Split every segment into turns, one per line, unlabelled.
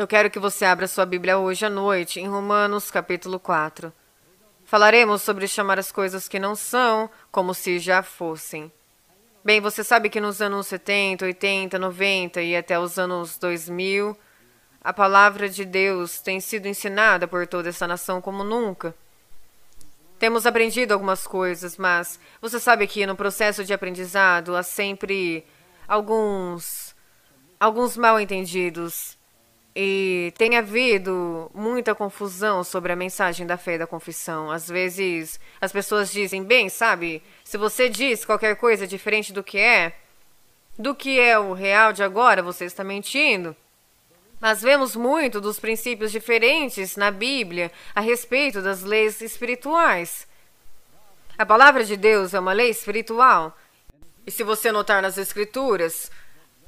Eu
quero que você abra sua Bíblia hoje à noite, em Romanos capítulo 4. Falaremos sobre chamar as coisas que não são como se já fossem. Bem, você sabe que nos anos 70, 80, 90 e até os anos 2000, a palavra de Deus tem sido ensinada por toda essa nação como nunca. Temos aprendido algumas coisas, mas você sabe que no processo de aprendizado há sempre alguns alguns mal entendidos e tem havido muita confusão sobre a mensagem da fé e da confissão. Às vezes as pessoas dizem, bem, sabe, se você diz qualquer coisa diferente do que é, do que é o real de agora, você está mentindo. Mas vemos muito dos princípios diferentes na Bíblia a respeito das leis espirituais. A palavra de Deus é uma lei espiritual. E se você notar nas Escrituras,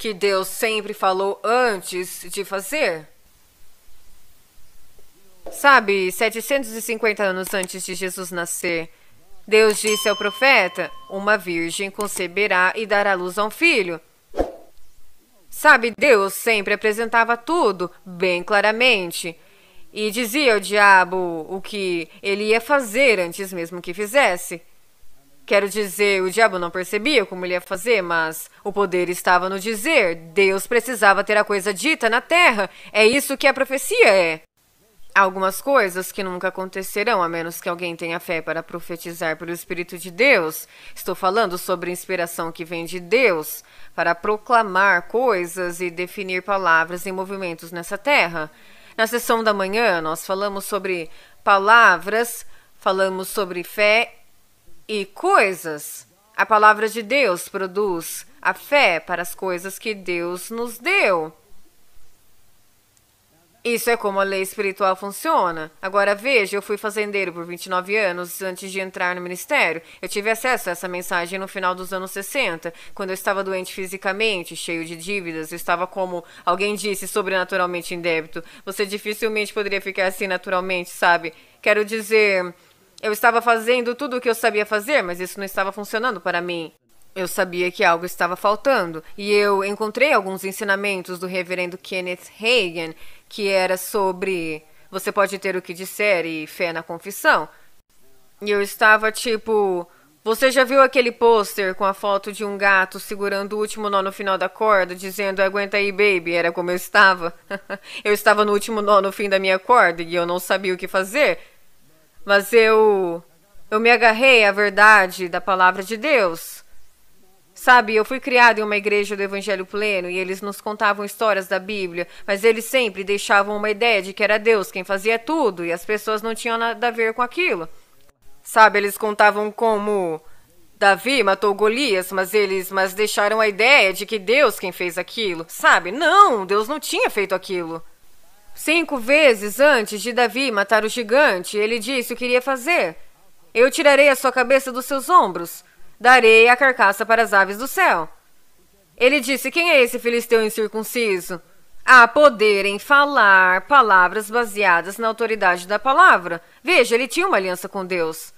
que Deus sempre falou antes de fazer? Sabe, 750 anos antes de Jesus nascer, Deus disse ao profeta: Uma virgem conceberá e dará luz a um filho. Sabe, Deus sempre apresentava tudo bem claramente e dizia ao diabo o que ele ia fazer antes mesmo que fizesse. Quero dizer, o diabo não percebia como ele ia fazer, mas o poder estava no dizer. Deus precisava ter a coisa dita na terra. É isso que a profecia é. Há algumas coisas que nunca acontecerão, a menos que alguém tenha fé para profetizar pelo Espírito de Deus. Estou falando sobre inspiração que vem de Deus para proclamar coisas e definir palavras e movimentos nessa terra. Na sessão da manhã, nós falamos sobre palavras, falamos sobre fé e coisas. A palavra de Deus produz a fé para as coisas que Deus nos deu. Isso é como a lei espiritual funciona. Agora veja, eu fui fazendeiro por 29 anos antes de entrar no ministério. Eu tive acesso a essa mensagem no final dos anos 60, quando eu estava doente fisicamente, cheio de dívidas, eu estava como alguém disse, sobrenaturalmente em débito. Você dificilmente poderia ficar assim naturalmente, sabe? Quero dizer, eu estava fazendo tudo o que eu sabia fazer, mas isso não estava funcionando para mim. Eu sabia que algo estava faltando, e eu encontrei alguns ensinamentos do reverendo Kenneth Hagen que era sobre você pode ter o que disser e fé na confissão. E eu estava tipo, você já viu aquele pôster com a foto de um gato segurando o último nó no final da corda, dizendo aguenta aí, baby? Era como eu estava. eu estava no último nó no fim da minha corda e eu não sabia o que fazer. Mas eu. Eu me agarrei à verdade da palavra de Deus. Sabe, eu fui criado em uma igreja do Evangelho Pleno e eles nos contavam histórias da Bíblia, mas eles sempre deixavam uma ideia de que era Deus quem fazia tudo e as pessoas não tinham nada a ver com aquilo. Sabe, eles contavam como Davi matou Golias, mas eles mas deixaram a ideia de que Deus quem fez aquilo. Sabe? Não, Deus não tinha feito aquilo. Cinco vezes antes de Davi matar o gigante, ele disse o que iria fazer. Eu tirarei a sua cabeça dos seus ombros, darei a carcaça para as aves do céu. Ele disse: Quem é esse filisteu incircunciso? A poderem falar palavras baseadas na autoridade da palavra. Veja, ele tinha uma aliança com Deus.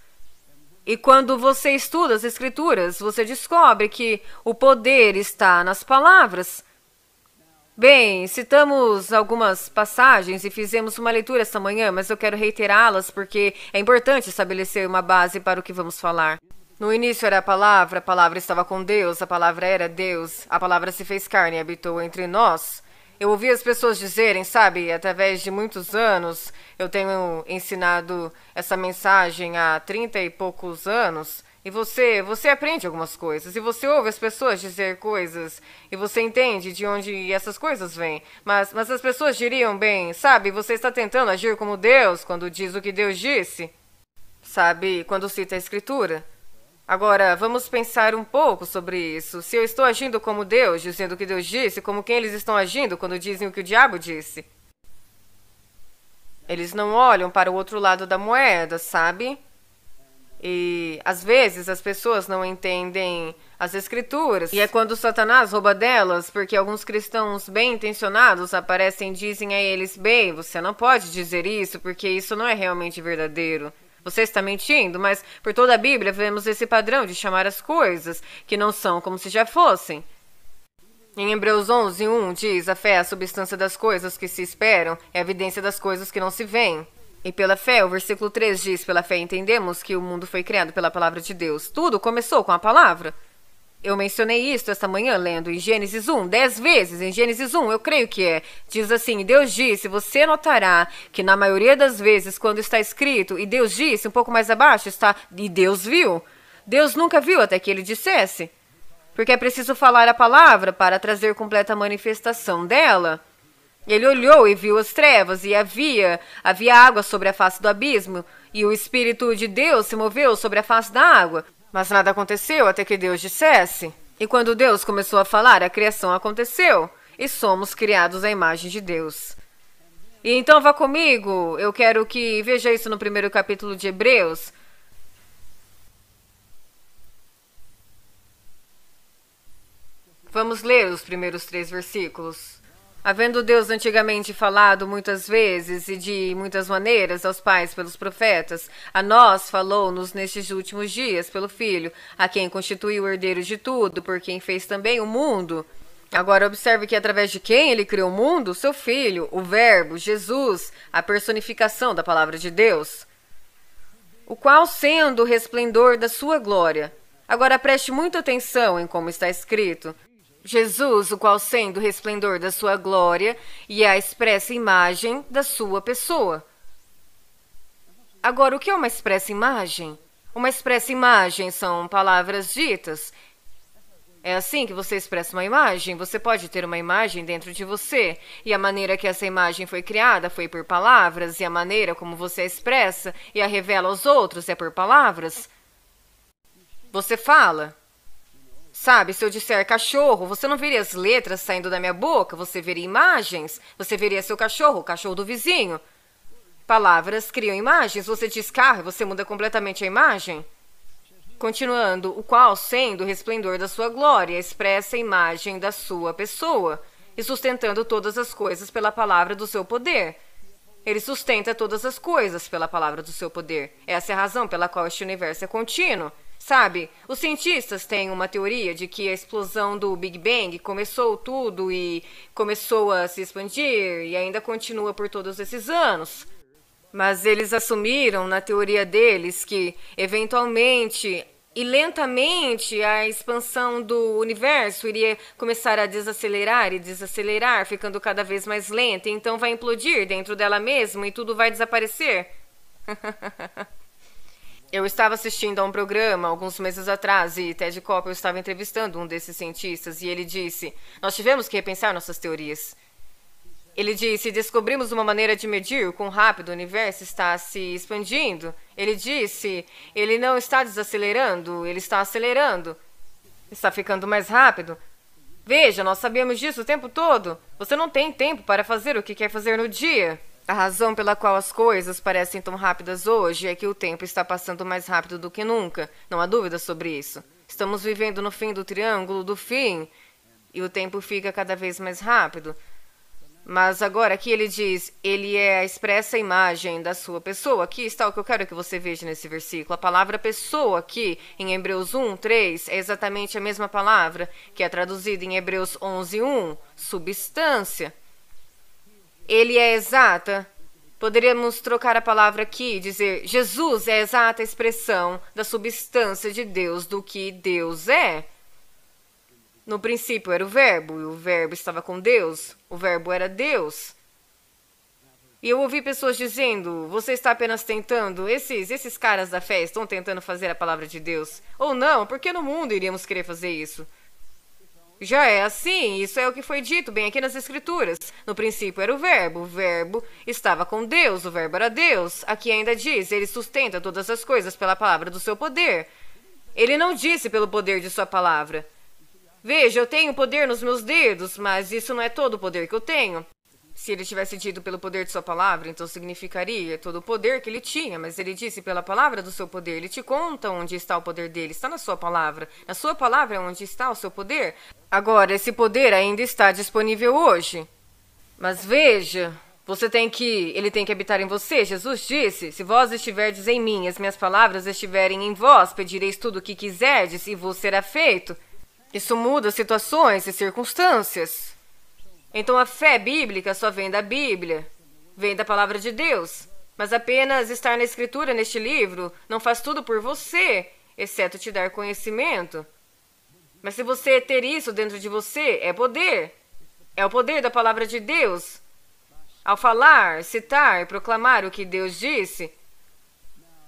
E quando você estuda as Escrituras, você descobre que o poder está nas palavras. Bem, citamos algumas passagens e fizemos uma leitura esta manhã, mas eu quero reiterá-las porque é importante estabelecer uma base para o que vamos falar. No início era a palavra, a palavra estava com Deus, a palavra era Deus, a palavra se fez carne e habitou entre nós. Eu ouvi as pessoas dizerem, sabe, através de muitos anos, eu tenho ensinado essa mensagem há trinta e poucos anos, e você, você aprende algumas coisas, e você ouve as pessoas dizer coisas, e você entende de onde essas coisas vêm. Mas, mas as pessoas diriam bem, sabe, você está tentando agir como Deus quando diz o que Deus disse. Sabe, quando cita a Escritura. Agora, vamos pensar um pouco sobre isso. Se eu estou agindo como Deus, dizendo o que Deus disse, como quem eles estão agindo quando dizem o que o diabo disse? Eles não olham para o outro lado da moeda, sabe? E às vezes as pessoas não entendem as escrituras. E é quando Satanás rouba delas, porque alguns cristãos bem intencionados aparecem e dizem a eles: "Bem, você não pode dizer isso, porque isso não é realmente verdadeiro. Você está mentindo", mas por toda a Bíblia vemos esse padrão de chamar as coisas que não são como se já fossem. Em Hebreus 11, 1 diz: A fé é a substância das coisas que se esperam, é a evidência das coisas que não se veem. E pela fé, o versículo 3 diz: Pela fé entendemos que o mundo foi criado pela palavra de Deus. Tudo começou com a palavra. Eu mencionei isto esta manhã lendo em Gênesis 1, dez vezes. Em Gênesis 1, eu creio que é. Diz assim: Deus disse, você notará que na maioria das vezes, quando está escrito, e Deus disse, um pouco mais abaixo está, e Deus viu. Deus nunca viu até que ele dissesse. Porque é preciso falar a palavra para trazer completa manifestação dela. Ele olhou e viu as trevas, e havia, havia água sobre a face do abismo, e o Espírito de Deus se moveu sobre a face da água. Mas nada aconteceu até que Deus dissesse. E quando Deus começou a falar, a criação aconteceu, e somos criados à imagem de Deus. E então vá comigo, eu quero que veja isso no primeiro capítulo de Hebreus. Vamos ler os primeiros três versículos. Havendo Deus antigamente falado muitas vezes e de muitas maneiras aos pais pelos profetas, a nós falou-nos nestes últimos dias pelo Filho, a quem constituiu o herdeiro de tudo, por quem fez também o mundo. Agora observe que através de quem ele criou o mundo? Seu Filho, o Verbo, Jesus, a personificação da palavra de Deus. O qual sendo o resplendor da sua glória. Agora preste muita atenção em como está escrito. Jesus, o qual sendo o resplendor da sua glória e a expressa imagem da sua pessoa. Agora, o que é uma expressa imagem? Uma expressa imagem são palavras ditas. É assim que você expressa uma imagem? Você pode ter uma imagem dentro de você, e a maneira que essa imagem foi criada foi por palavras, e a maneira como você a expressa e a revela aos outros é por palavras. Você fala. Sabe, se eu disser cachorro, você não veria as letras saindo da minha boca, você veria imagens, você veria seu cachorro, o cachorro do vizinho. Palavras criam imagens, você diz carro e você muda completamente a imagem. Continuando, o qual, sendo o resplendor da sua glória, expressa a imagem da sua pessoa, e sustentando todas as coisas pela palavra do seu poder. Ele sustenta todas as coisas pela palavra do seu poder. Essa é a razão pela qual este universo é contínuo. Sabe, os cientistas têm uma teoria de que a explosão do Big Bang começou tudo e começou a se expandir e ainda continua por todos esses anos. Mas eles assumiram na teoria deles que, eventualmente e lentamente, a expansão do universo iria começar a desacelerar e desacelerar, ficando cada vez mais lenta, então vai implodir dentro dela mesma e tudo vai desaparecer. Eu estava assistindo a um programa alguns meses atrás e Ted Koppel estava entrevistando um desses cientistas e ele disse: Nós tivemos que repensar nossas teorias. Ele disse: Descobrimos uma maneira de medir o quão rápido o universo está se expandindo. Ele disse: Ele não está desacelerando, ele está acelerando. Está ficando mais rápido. Veja, nós sabíamos disso o tempo todo. Você não tem tempo para fazer o que quer fazer no dia. A razão pela qual as coisas parecem tão rápidas hoje é que o tempo está passando mais rápido do que nunca. Não há dúvida sobre isso. Estamos vivendo no fim do triângulo do fim e o tempo fica cada vez mais rápido. Mas agora aqui ele diz: ele é a expressa imagem da sua pessoa. Aqui está o que eu quero que você veja nesse versículo. A palavra pessoa aqui em Hebreus 1, 3 é exatamente a mesma palavra que é traduzida em Hebreus 11, 1, substância. Ele é exata. Poderíamos trocar a palavra aqui e dizer: Jesus é a exata expressão da substância de Deus, do que Deus é. No princípio era o Verbo, e o Verbo estava com Deus, o Verbo era Deus. E eu ouvi pessoas dizendo: você está apenas tentando, esses, esses caras da fé estão tentando fazer a palavra de Deus. Ou não, porque no mundo iríamos querer fazer isso? Já é assim, isso é o que foi dito bem aqui nas Escrituras. No princípio era o Verbo, o Verbo estava com Deus, o Verbo era Deus. Aqui ainda diz: ele sustenta todas as coisas pela palavra do seu poder. Ele não disse pelo poder de sua palavra. Veja, eu tenho poder nos meus dedos, mas isso não é todo o poder que eu tenho se ele tivesse tido pelo poder de sua palavra, então significaria todo o poder que ele tinha, mas ele disse pela palavra do seu poder. Ele te conta onde está o poder dele, está na sua palavra. Na sua palavra é onde está o seu poder. Agora, esse poder ainda está disponível hoje. Mas veja, você tem que. Ele tem que habitar em você. Jesus disse: Se vós estiverdes em mim, as minhas palavras estiverem em vós, pedireis tudo o que quiserdes e vos será feito. Isso muda situações e circunstâncias. Então a fé bíblica só vem da Bíblia, vem da palavra de Deus. Mas apenas estar na Escritura, neste livro, não faz tudo por você, exceto te dar conhecimento. Mas se você ter isso dentro de você, é poder. É o poder da palavra de Deus. Ao falar, citar e proclamar o que Deus disse.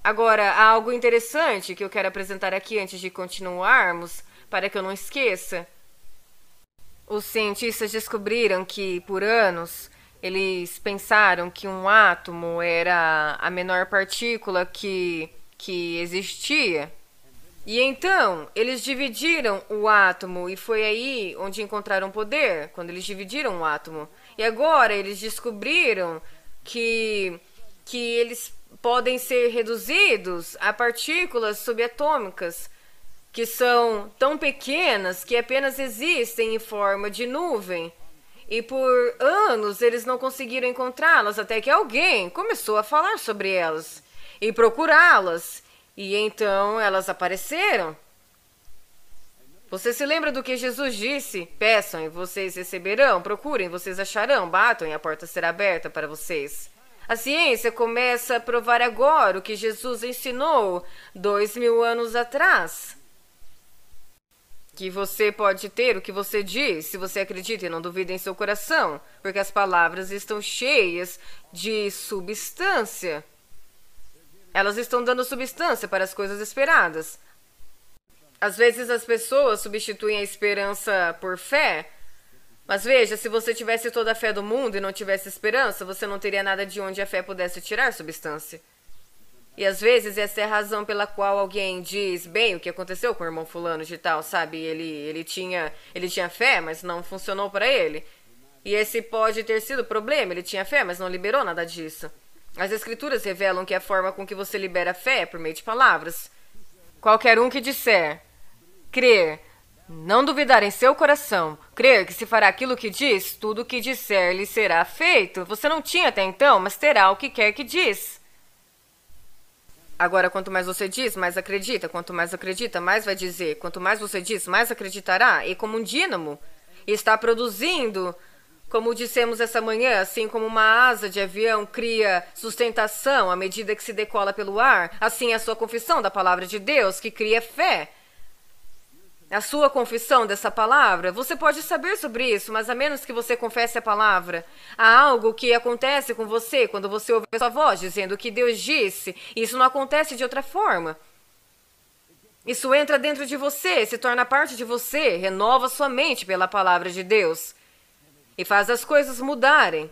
Agora, há algo interessante que eu quero apresentar aqui antes de continuarmos, para que eu não esqueça. Os cientistas descobriram que, por anos, eles pensaram que um átomo era a menor partícula que, que existia. E então, eles dividiram o átomo e foi aí onde encontraram poder, quando eles dividiram o átomo. E agora eles descobriram que, que eles podem ser reduzidos a partículas subatômicas que são tão pequenas que apenas existem em forma de nuvem. E por anos eles não conseguiram encontrá-las até que alguém começou a falar sobre elas e procurá-las. E então elas apareceram. Você se lembra do que Jesus disse? Peçam e vocês receberão, procurem, vocês acharão, batam e a porta será aberta para vocês. A ciência começa a provar agora o que Jesus ensinou dois mil anos atrás que você pode ter o que você diz, se você acredita e não duvida em seu coração, porque as palavras estão cheias de substância. Elas estão dando substância para as coisas esperadas. Às vezes as pessoas substituem a esperança por fé. Mas veja, se você tivesse toda a fé do mundo e não tivesse esperança, você não teria nada de onde a fé pudesse tirar substância. E às vezes essa é a razão pela qual alguém diz, bem, o que aconteceu com o irmão fulano de tal, sabe? Ele, ele, tinha, ele tinha fé, mas não funcionou para ele. E esse pode ter sido o problema, ele tinha fé, mas não liberou nada disso. As escrituras revelam que é a forma com que você libera a fé é por meio de palavras. Qualquer um que disser, crer, não duvidar em seu coração, crer que se fará aquilo que diz, tudo o que disser lhe será feito. Você não tinha até então, mas terá o que quer que diz. Agora, quanto mais você diz, mais acredita. Quanto mais acredita, mais vai dizer. Quanto mais você diz, mais acreditará. E como um dínamo, está produzindo. Como dissemos essa manhã, assim como uma asa de avião cria sustentação à medida que se decola pelo ar, assim é a sua confissão da palavra de Deus, que cria fé a sua confissão dessa palavra? Você pode saber sobre isso, mas a menos que você confesse a palavra, há algo que acontece com você quando você ouve a sua voz dizendo o que Deus disse, e isso não acontece de outra forma. Isso entra dentro de você, se torna parte de você, renova sua mente pela palavra de Deus e faz as coisas mudarem.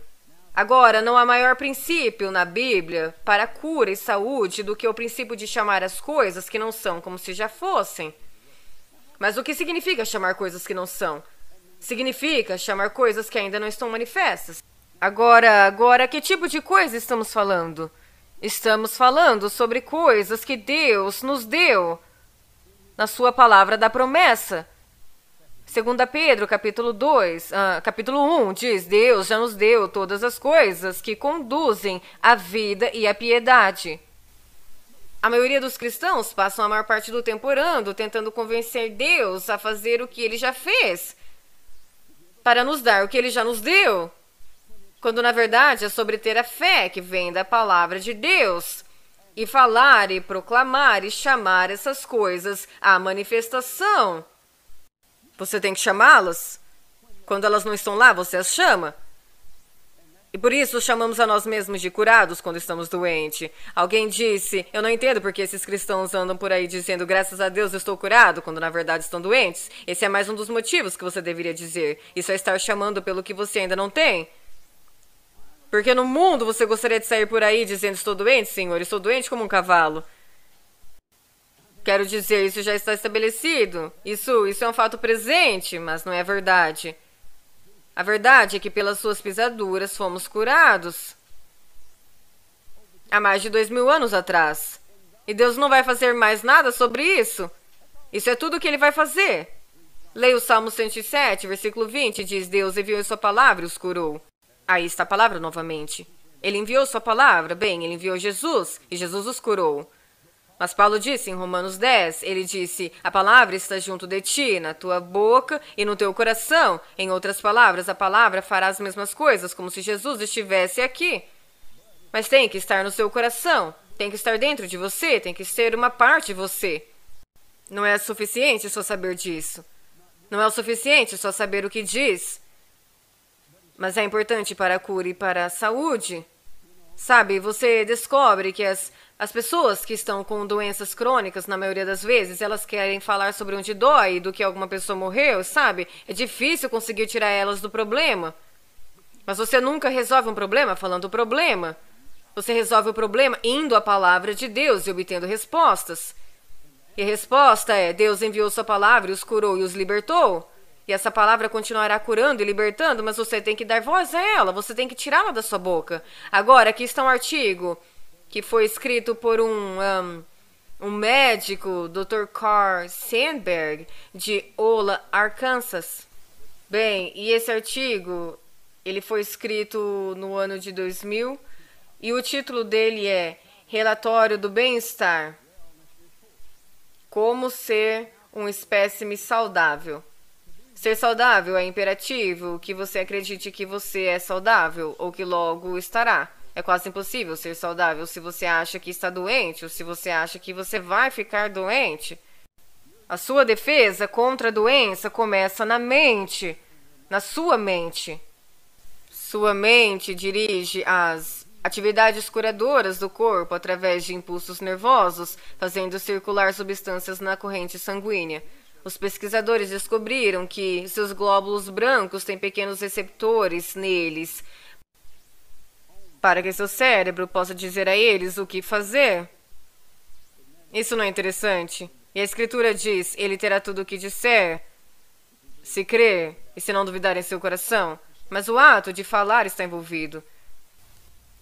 Agora, não há maior princípio na Bíblia para cura e saúde do que o princípio de chamar as coisas que não são como se já fossem. Mas o que significa chamar coisas que não são? Significa chamar coisas que ainda não estão manifestas. Agora, agora, que tipo de coisa estamos falando? Estamos falando sobre coisas que Deus nos deu na sua palavra da promessa. 2 Pedro, capítulo 2, ah, capítulo 1, diz: Deus já nos deu todas as coisas que conduzem à vida e à piedade. A maioria dos cristãos passam a maior parte do tempo orando, tentando convencer Deus a fazer o que ele já fez, para nos dar o que ele já nos deu, quando na verdade é sobre ter a fé que vem da palavra de Deus e falar e proclamar e chamar essas coisas à manifestação. Você tem que chamá-las. Quando elas não estão lá, você as chama. E por isso chamamos a nós mesmos de curados quando estamos doentes. Alguém disse: Eu não entendo porque esses cristãos andam por aí dizendo graças a Deus estou curado, quando na verdade estão doentes. Esse é mais um dos motivos que você deveria dizer. Isso é estar chamando pelo que você ainda não tem. Porque no mundo você gostaria de sair por aí dizendo: Estou doente, senhor, estou doente como um cavalo. Quero dizer, isso já está estabelecido. Isso, isso é um fato presente, mas não é verdade. A verdade é que pelas suas pisaduras fomos curados há mais de dois mil anos atrás. E Deus não vai fazer mais nada sobre isso. Isso é tudo o que ele vai fazer. Leia o Salmo 107, versículo 20, diz: Deus enviou sua palavra e os curou. Aí está a palavra novamente. Ele enviou sua palavra, bem, ele enviou Jesus e Jesus os curou. Mas Paulo disse em Romanos 10, ele disse: A palavra está junto de ti, na tua boca e no teu coração. Em outras palavras, a palavra fará as mesmas coisas, como se Jesus estivesse aqui. Mas tem que estar no seu coração, tem que estar dentro de você, tem que ser uma parte de você. Não é suficiente só saber disso. Não é o suficiente só saber o que diz. Mas é importante para a cura e para a saúde. Sabe, você descobre que as as pessoas que estão com doenças crônicas, na maioria das vezes, elas querem falar sobre onde dói, do que alguma pessoa morreu, sabe? É difícil conseguir tirar elas do problema. Mas você nunca resolve um problema falando o problema. Você resolve o problema indo à palavra de Deus e obtendo respostas. E a resposta é: Deus enviou sua palavra os curou e os libertou. E essa palavra continuará curando e libertando, mas você tem que dar voz a ela, você tem que tirá-la da sua boca. Agora, aqui está um artigo que foi escrito por um, um, um médico, Dr. Carl Sandberg, de Ola, Arkansas. Bem, e esse artigo, ele foi escrito no ano de 2000 e o título dele é Relatório do Bem-Estar. Como ser um espécime saudável. Ser saudável é imperativo que você acredite que você é saudável ou que logo estará. É quase impossível ser saudável se você acha que está doente ou se você acha que você vai ficar doente. A sua defesa contra a doença começa na mente, na sua mente. Sua mente dirige as atividades curadoras do corpo através de impulsos nervosos, fazendo circular substâncias na corrente sanguínea. Os pesquisadores descobriram que seus glóbulos brancos têm pequenos receptores neles para que seu cérebro possa dizer a eles o que fazer. Isso não é interessante? E a Escritura diz: Ele terá tudo o que disser, se crer e se não duvidar em seu coração. Mas o ato de falar está envolvido.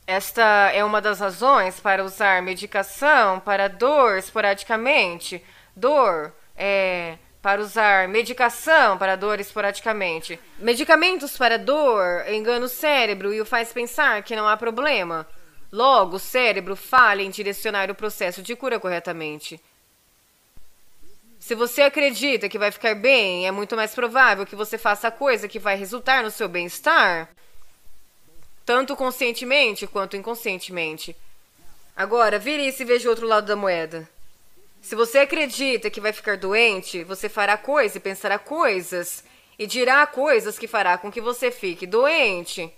Esta é uma das razões para usar medicação para dor esporadicamente. Dor é para usar medicação para dor esporadicamente, medicamentos para dor, enganam o cérebro e o faz pensar que não há problema. Logo, o cérebro falha em direcionar o processo de cura corretamente. Se você acredita que vai ficar bem, é muito mais provável que você faça a coisa que vai resultar no seu bem-estar, tanto conscientemente quanto inconscientemente. Agora, vire e veja o outro lado da moeda. Se você acredita que vai ficar doente, você fará coisas e pensará coisas e dirá coisas que fará com que você fique doente.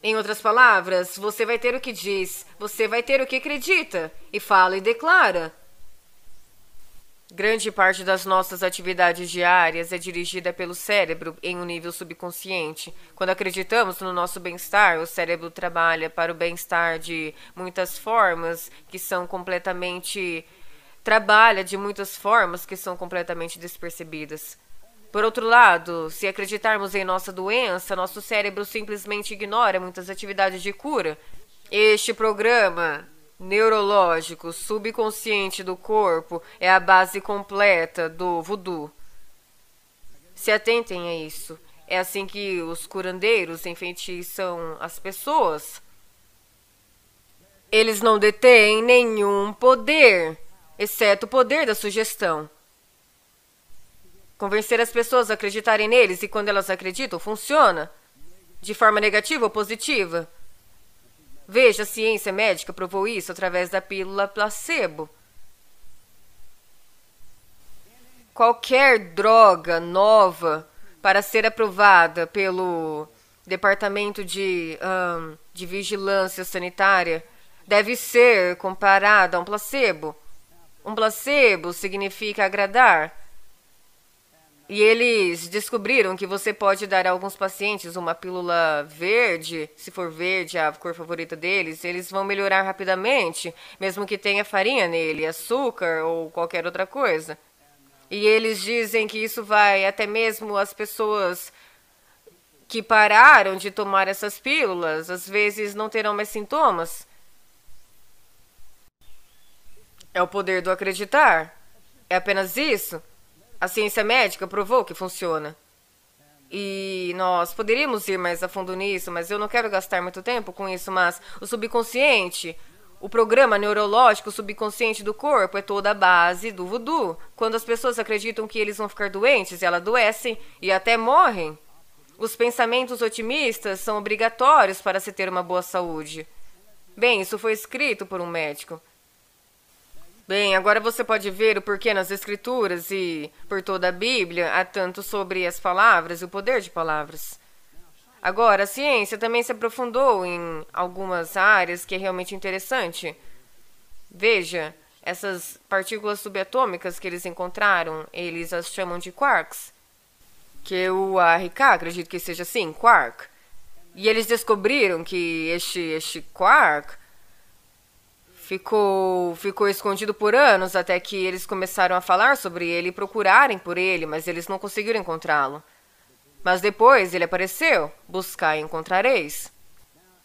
Em outras palavras, você vai ter o que diz, você vai ter o que acredita e fala e declara. Grande parte das nossas atividades diárias é dirigida pelo cérebro em um nível subconsciente. Quando acreditamos no nosso bem-estar, o cérebro trabalha para o bem-estar de muitas formas que são completamente. trabalha de muitas formas que são completamente despercebidas. Por outro lado, se acreditarmos em nossa doença, nosso cérebro simplesmente ignora muitas atividades de cura. Este programa neurológico subconsciente do corpo é a base completa do voodoo. Se atentem a isso. É assim que os curandeiros enfeitiçam as pessoas. Eles não detêm nenhum poder, exceto o poder da sugestão. Convencer as pessoas a acreditarem neles e quando elas acreditam, funciona. De forma negativa ou positiva. Veja, a ciência médica provou isso através da pílula placebo. Qualquer droga nova para ser aprovada pelo Departamento de, um, de Vigilância Sanitária deve ser comparada a um placebo. Um placebo significa agradar e eles descobriram que você pode dar a alguns pacientes uma pílula verde, se for verde a cor favorita deles, eles vão melhorar rapidamente, mesmo que tenha farinha nele, açúcar ou qualquer outra coisa. E eles dizem que isso vai até mesmo as pessoas que pararam de tomar essas pílulas, às vezes não terão mais sintomas. É o poder do acreditar. É apenas isso. A ciência médica provou que funciona. E nós poderíamos ir mais a fundo nisso, mas eu não quero gastar muito tempo com isso. Mas o subconsciente, o programa neurológico subconsciente do corpo é toda a base do voodoo. Quando as pessoas acreditam que eles vão ficar doentes, elas adoecem e até morrem. Os pensamentos otimistas são obrigatórios para se ter uma boa saúde. Bem, isso foi escrito por um médico. Bem, agora você pode ver o porquê nas Escrituras e por toda a Bíblia há tanto sobre as palavras e o poder de palavras. Agora, a ciência também se aprofundou em algumas áreas que é realmente interessante. Veja, essas partículas subatômicas que eles encontraram, eles as chamam de quarks, que o ARK, acredito que seja assim, quark. E eles descobriram que este, este quark ficou, ficou escondido por anos até que eles começaram a falar sobre ele e procurarem por ele, mas eles não conseguiram encontrá-lo. Mas depois ele apareceu. Buscar e encontrareis.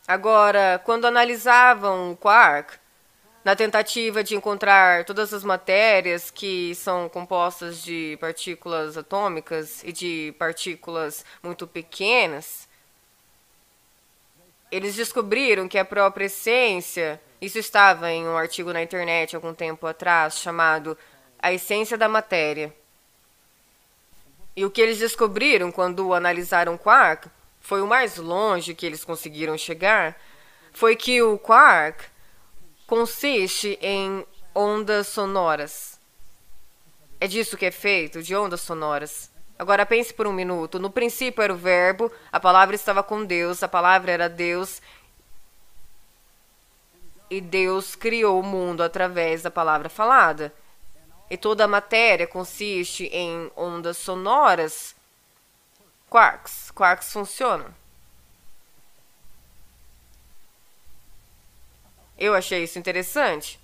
Agora, quando analisavam o Quark, na tentativa de encontrar todas as matérias que são compostas de partículas atômicas e de partículas muito pequenas, eles descobriram que a própria essência, isso estava em um artigo na internet algum tempo atrás, chamado A Essência da Matéria. E o que eles descobriram quando analisaram o quark foi o mais longe que eles conseguiram chegar, foi que o quark consiste em ondas sonoras. É disso que é feito, de ondas sonoras. Agora pense por um minuto. No princípio era o Verbo, a palavra estava com Deus, a palavra era Deus. E Deus criou o mundo através da palavra falada. E toda a matéria consiste em ondas sonoras, quarks. Quarks funcionam. Eu achei isso interessante.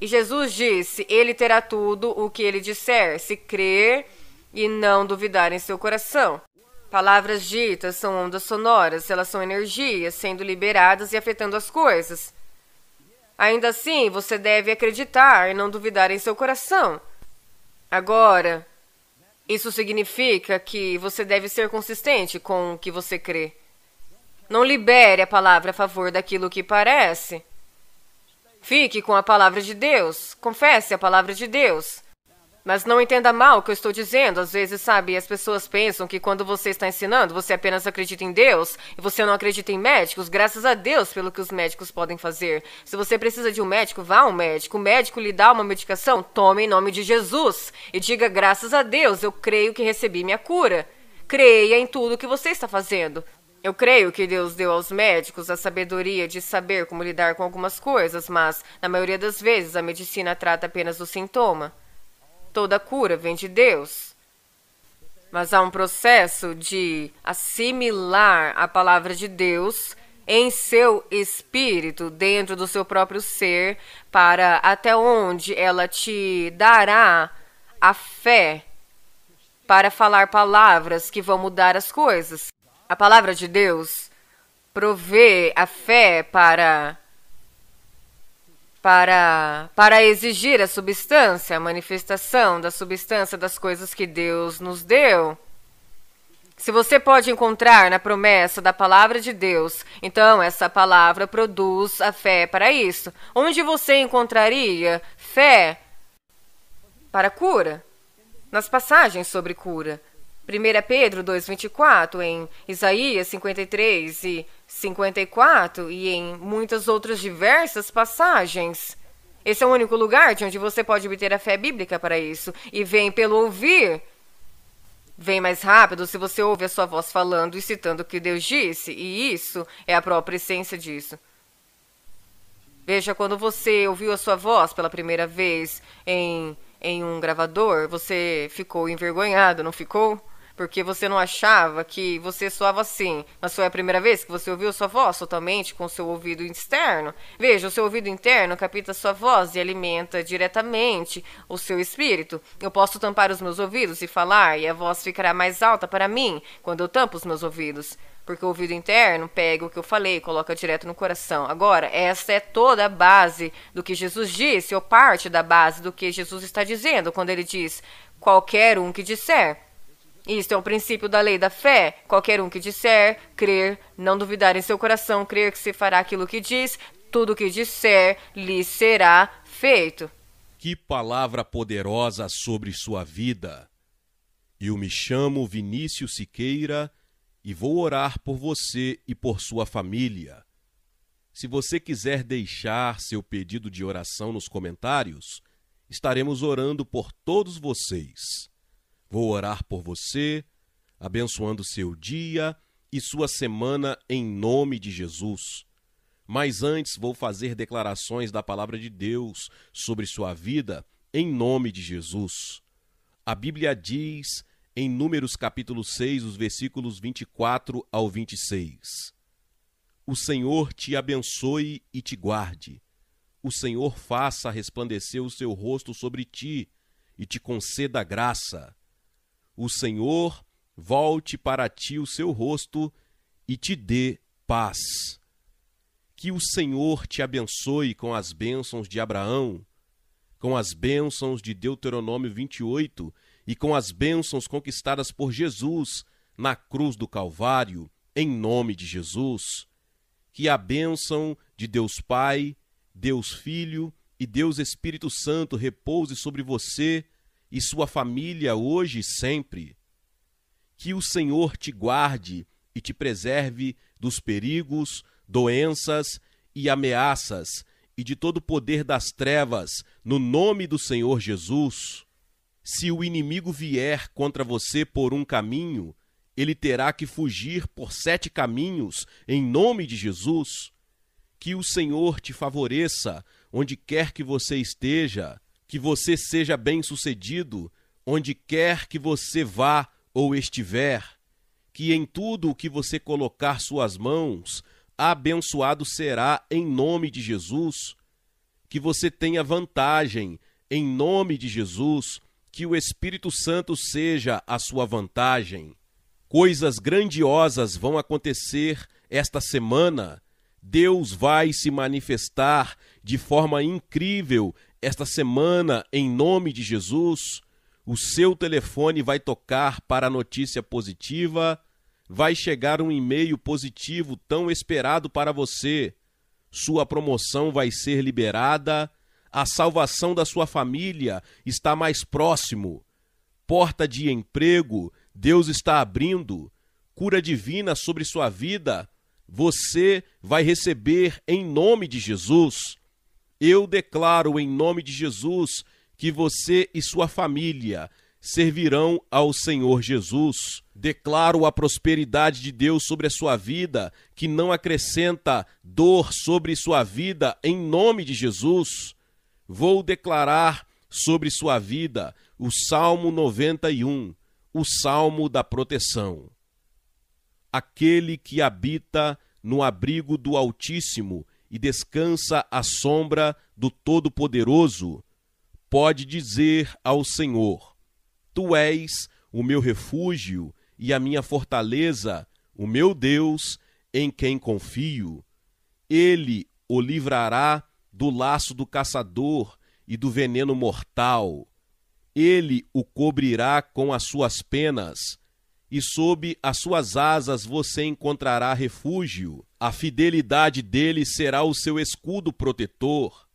E Jesus disse: Ele terá tudo o que ele disser, se crer e não duvidar em seu coração. Palavras ditas são ondas sonoras, elas são energias sendo liberadas e afetando as coisas. Ainda assim, você deve acreditar e não duvidar em seu coração. Agora, isso significa que você deve ser consistente com o que você crê. Não libere a palavra a favor daquilo que parece. Fique com a palavra de Deus. Confesse a palavra de Deus. Mas não entenda mal o que eu estou dizendo. Às vezes, sabe, as pessoas pensam que quando você está ensinando, você apenas acredita em Deus e você não acredita em médicos. Graças a Deus pelo que os médicos podem fazer. Se você precisa de um médico, vá ao um médico. O médico lhe dá uma medicação, tome em nome de Jesus e diga: graças a Deus, eu creio que recebi minha cura. Creia em tudo que você está fazendo. Eu creio que Deus deu aos médicos a sabedoria de saber como lidar com algumas coisas, mas, na maioria das vezes, a medicina trata apenas do sintoma. Toda cura vem de Deus. Mas há um processo de assimilar a palavra de Deus em seu espírito, dentro do seu próprio ser, para até onde ela te dará a fé para falar palavras que vão mudar as coisas. A palavra de Deus provê a fé para para, para exigir a substância, a manifestação da substância das coisas que Deus nos deu. Se você pode encontrar na promessa da palavra de Deus, então essa palavra produz a fé para isso. Onde você encontraria fé para cura? Nas passagens sobre cura. 1 é Pedro 2,24, em Isaías 53 e 54 e em muitas outras diversas passagens. Esse é o único lugar de onde você pode obter a fé bíblica para isso. E vem pelo ouvir. Vem mais rápido se você ouve a sua voz falando e citando o que Deus disse, e isso é a própria essência disso. Veja, quando você ouviu a sua voz pela primeira vez em, em um gravador, você ficou envergonhado, não ficou? Porque você não achava que você soava assim, mas foi a primeira vez que você ouviu sua voz totalmente com seu ouvido externo? Veja, o seu ouvido interno capta sua voz e alimenta diretamente o seu espírito. Eu posso tampar os meus ouvidos e falar, e a voz ficará mais alta para mim quando eu tampo os meus ouvidos porque o ouvido interno pega o que eu falei, e coloca direto no coração. Agora, essa é toda a base do que Jesus disse, ou parte da base do que Jesus está dizendo, quando ele diz: qualquer um que disser. Isto é o princípio da lei da fé. Qualquer um que disser, crer, não duvidar em seu coração, crer que se fará aquilo que diz, tudo o que disser lhe será feito.
Que palavra poderosa sobre sua vida! Eu me chamo Vinícius Siqueira e vou orar por você e por sua família. Se você quiser deixar seu pedido de oração nos comentários, estaremos orando por todos vocês. Vou orar por você, abençoando seu dia e sua semana em nome de Jesus. Mas antes vou fazer declarações da palavra de Deus sobre sua vida em nome de Jesus. A Bíblia diz em Números capítulo 6, os versículos 24 ao 26. O Senhor te abençoe e te guarde. O Senhor faça resplandecer o seu rosto sobre ti e te conceda graça o Senhor volte para ti o seu rosto e te dê paz. Que o Senhor te abençoe com as bênçãos de Abraão, com as bênçãos de Deuteronômio 28 e com as bênçãos conquistadas por Jesus na cruz do Calvário, em nome de Jesus. Que a bênção de Deus Pai, Deus Filho e Deus Espírito Santo repouse sobre você e sua família hoje e sempre. Que o Senhor te guarde e te preserve dos perigos, doenças e ameaças e de todo o poder das trevas, no nome do Senhor Jesus. Se o inimigo vier contra você por um caminho, ele terá que fugir por sete caminhos, em nome de Jesus. Que o Senhor te favoreça onde quer que você esteja que você seja bem-sucedido onde quer que você vá ou estiver, que em tudo o que você colocar suas mãos, abençoado será em nome de Jesus, que você tenha vantagem em nome de Jesus, que o Espírito Santo seja a sua vantagem. Coisas grandiosas vão acontecer esta semana. Deus vai se manifestar de forma incrível esta semana, em nome de Jesus, o seu telefone vai tocar para a notícia positiva, vai chegar um e-mail positivo tão esperado para você. Sua promoção vai ser liberada, a salvação da sua família está mais próximo. Porta de emprego, Deus está abrindo. Cura divina sobre sua vida, você vai receber em nome de Jesus. Eu declaro em nome de Jesus que você e sua família servirão ao Senhor Jesus. Declaro a prosperidade de Deus sobre a sua vida, que não acrescenta dor sobre sua vida, em nome de Jesus. Vou declarar sobre sua vida o Salmo 91, o Salmo da proteção. Aquele que habita no abrigo do Altíssimo e descansa à sombra do Todo-Poderoso, pode dizer ao Senhor: Tu és o meu refúgio e a minha fortaleza, o meu Deus, em quem confio. Ele o livrará do laço do caçador e do veneno mortal. Ele o cobrirá com as suas penas e sob as suas asas você encontrará refúgio. A fidelidade dele será o seu escudo protetor.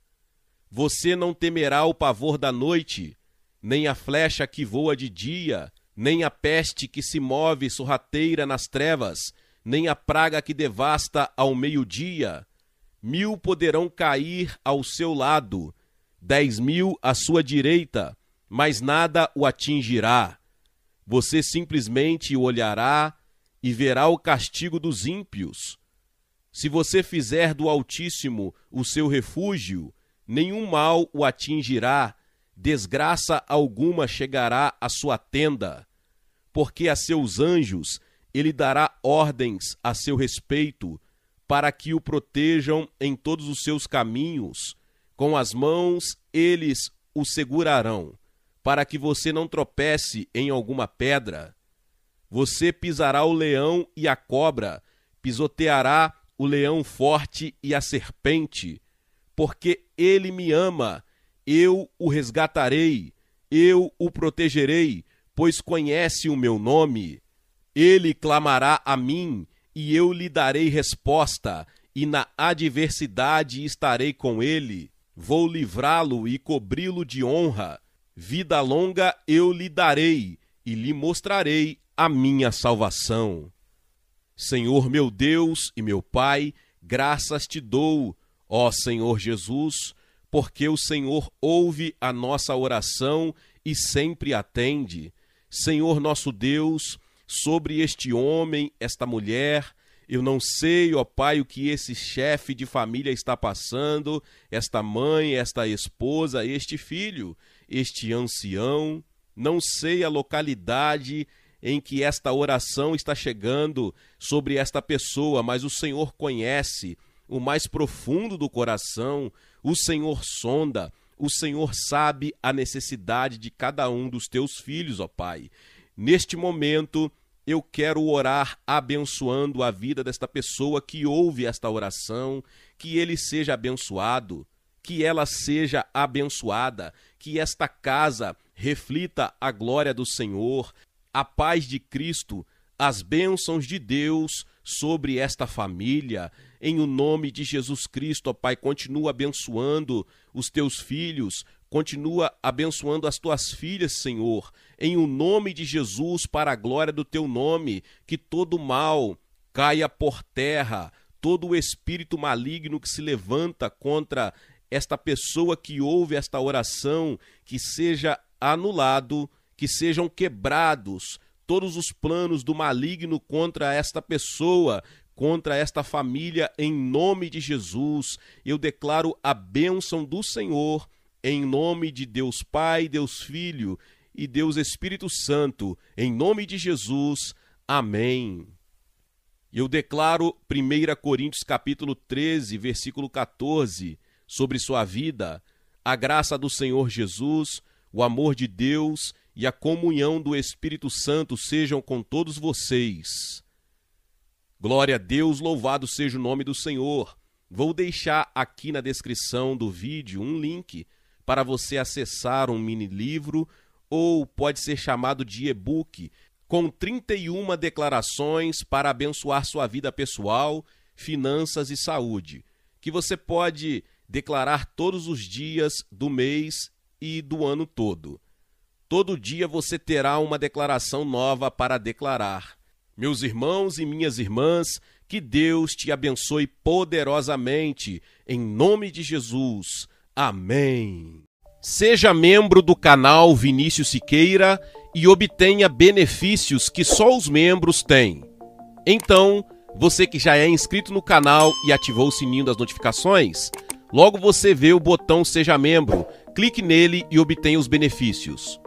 Você não temerá o pavor da noite, nem a flecha que voa de dia, nem a peste que se move sorrateira nas trevas, nem a praga que devasta ao meio-dia. Mil poderão cair ao seu lado, dez mil à sua direita, mas nada o atingirá. Você simplesmente olhará e verá o castigo dos ímpios. Se você fizer do Altíssimo o seu refúgio, nenhum mal o atingirá, desgraça alguma chegará à sua tenda, porque a seus anjos ele dará ordens a seu respeito, para que o protejam em todos os seus caminhos, com as mãos eles o segurarão para que você não tropece em alguma pedra. Você pisará o leão e a cobra, pisoteará o leão forte e a serpente, porque ele me ama, eu o resgatarei, eu o protegerei, pois conhece o meu nome. Ele clamará a mim, e eu lhe darei resposta, e na adversidade estarei com ele. Vou livrá-lo e cobri-lo de honra Vida longa eu lhe darei e lhe mostrarei a minha salvação. Senhor meu Deus e meu Pai, graças te dou, ó Senhor Jesus, porque o Senhor ouve a nossa oração e sempre atende. Senhor nosso Deus, sobre este homem, esta mulher, eu não sei, ó Pai, o que esse chefe de família está passando, esta mãe, esta esposa, este filho este ancião, não sei a localidade em que esta oração está chegando sobre esta pessoa, mas o Senhor conhece o mais profundo do coração, o Senhor sonda, o Senhor sabe a necessidade de cada um dos teus filhos, ó Pai. Neste momento, eu quero orar abençoando a vida desta pessoa que ouve esta oração, que ele seja abençoado, que ela seja abençoada, que esta casa reflita a glória do Senhor, a paz de Cristo, as bênçãos de Deus sobre esta família. Em o nome de Jesus Cristo, ó Pai, continua abençoando os teus filhos, continua abençoando as tuas filhas, Senhor. Em o nome de Jesus, para a glória do teu nome, que todo mal caia por terra, todo o espírito maligno que se levanta contra esta pessoa que ouve esta oração, que seja anulado, que sejam quebrados todos os planos do maligno contra esta pessoa, contra esta família, em nome de Jesus. Eu declaro a bênção do Senhor, em nome de Deus Pai, Deus Filho e Deus Espírito Santo, em nome de Jesus. Amém. Eu declaro 1 Coríntios capítulo 13, versículo 14, sobre sua vida a graça do Senhor Jesus, o amor de Deus e a comunhão do Espírito Santo sejam com todos vocês. Glória a Deus, louvado seja o nome do Senhor. Vou deixar aqui na descrição do vídeo um link para você acessar um mini livro ou pode ser chamado de e-book com 31 declarações para abençoar sua vida pessoal, finanças e saúde, que você pode declarar todos os dias do mês e do ano todo. Todo dia você terá uma declaração nova para declarar. Meus irmãos e minhas irmãs, que Deus te abençoe poderosamente, em nome de Jesus. Amém. Seja membro do canal Vinícius Siqueira e obtenha benefícios que só os membros têm. Então, você que já é inscrito no canal e ativou o sininho das notificações, Logo você vê o botão Seja Membro, clique nele e obtenha os benefícios.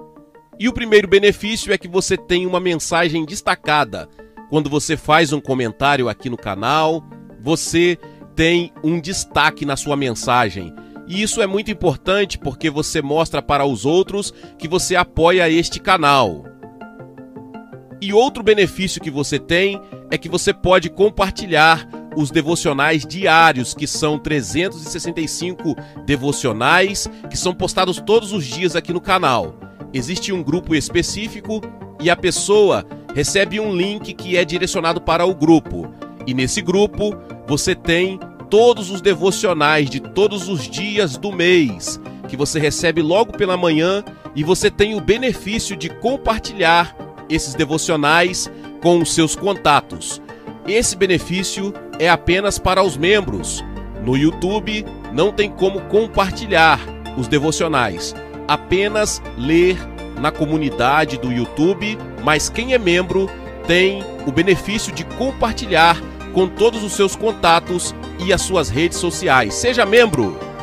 E o primeiro benefício é que você tem uma mensagem destacada. Quando você faz um comentário aqui no canal, você tem um destaque na sua mensagem. E isso é muito importante porque você mostra para os outros que você apoia este canal. E outro benefício que você tem é que você pode compartilhar os devocionais diários, que são 365 devocionais, que são postados todos os dias aqui no canal. Existe um grupo específico e a pessoa recebe um link que é direcionado para o grupo. E nesse grupo você tem todos os devocionais de todos os dias do mês, que você recebe logo pela manhã e você tem o benefício de compartilhar esses devocionais com os seus contatos. Esse benefício é apenas para os membros. No YouTube não tem como compartilhar os devocionais, apenas ler na comunidade do YouTube, mas quem é membro tem o benefício de compartilhar com todos os seus contatos e as suas redes sociais. Seja membro!